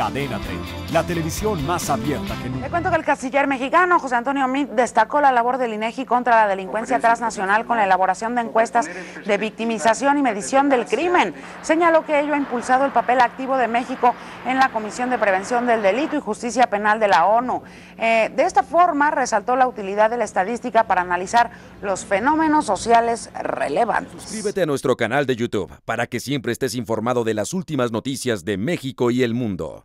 Cadena 30, la televisión más abierta que nunca. Le cuento que el canciller mexicano José Antonio Mitt destacó la labor del INEGI contra la delincuencia transnacional con la elaboración de encuestas de victimización y medición del crimen. Señaló que ello ha impulsado el papel activo de México en la Comisión de Prevención del Delito y Justicia Penal de la ONU. Eh, de esta forma resaltó la utilidad de la estadística para analizar los fenómenos sociales relevantes. Suscríbete a nuestro canal de YouTube para que siempre estés informado de las últimas noticias de México y el mundo.